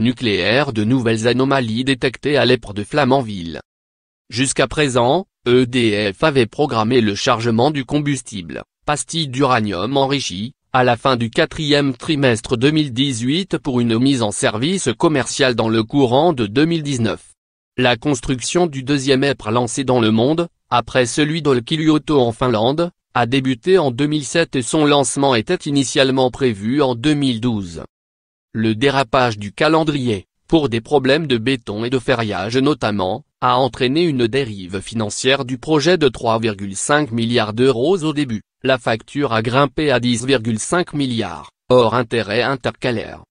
nucléaire de nouvelles anomalies détectées à l'EPR de Flamanville. Jusqu'à présent, EDF avait programmé le chargement du combustible, pastille d'uranium enrichi, à la fin du quatrième trimestre 2018 pour une mise en service commerciale dans le courant de 2019. La construction du deuxième EPR lancé dans le monde, après celui d'Olkiluoto en Finlande, a débuté en 2007 et son lancement était initialement prévu en 2012. Le dérapage du calendrier, pour des problèmes de béton et de ferriage notamment, a entraîné une dérive financière du projet de 3,5 milliards d'euros au début, la facture a grimpé à 10,5 milliards, hors intérêt intercalaire.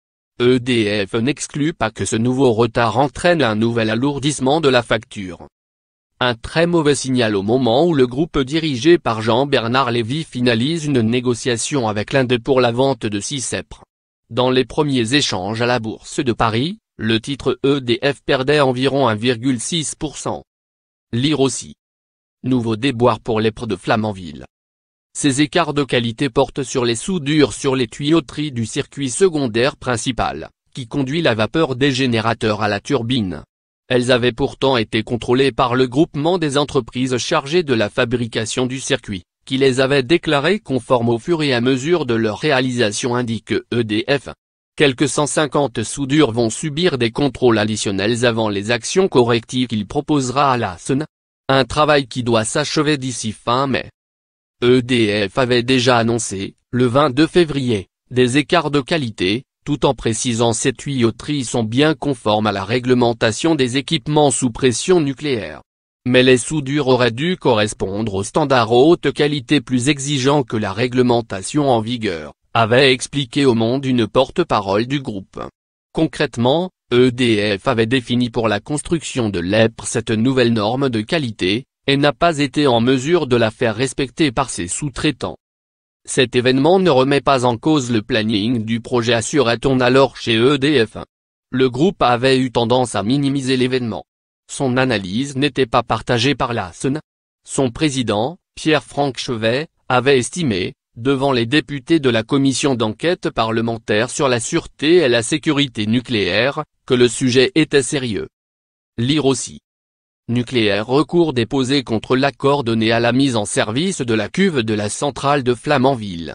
EDF n'exclut pas que ce nouveau retard entraîne un nouvel alourdissement de la facture. Un très mauvais signal au moment où le groupe dirigé par Jean-Bernard Lévy finalise une négociation avec l'Inde pour la vente de 6 sèpres. Dans les premiers échanges à la Bourse de Paris, le titre EDF perdait environ 1,6%. Lire aussi. Nouveau déboire pour les de Flamanville. Ces écarts de qualité portent sur les soudures sur les tuyauteries du circuit secondaire principal, qui conduit la vapeur des générateurs à la turbine. Elles avaient pourtant été contrôlées par le groupement des entreprises chargées de la fabrication du circuit qui les avait déclarés conformes au fur et à mesure de leur réalisation indique EDF. Quelques 150 soudures vont subir des contrôles additionnels avant les actions correctives qu'il proposera à la SEN. E, un travail qui doit s'achever d'ici fin mai. EDF avait déjà annoncé, le 22 février, des écarts de qualité, tout en précisant ces tuyauteries sont bien conformes à la réglementation des équipements sous pression nucléaire mais les soudures auraient dû correspondre aux standards haute qualité plus exigeants que la réglementation en vigueur, avait expliqué au monde une porte-parole du groupe. Concrètement, EDF avait défini pour la construction de l'EPR cette nouvelle norme de qualité, et n'a pas été en mesure de la faire respecter par ses sous-traitants. Cet événement ne remet pas en cause le planning du projet assurait-on alors chez EDF. Le groupe avait eu tendance à minimiser l'événement, son analyse n'était pas partagée par la Son président, Pierre-Franck Chevet, avait estimé, devant les députés de la commission d'enquête parlementaire sur la sûreté et la sécurité nucléaire, que le sujet était sérieux. Lire aussi. Nucléaire recours déposé contre l'accord donné à la mise en service de la cuve de la centrale de Flamanville.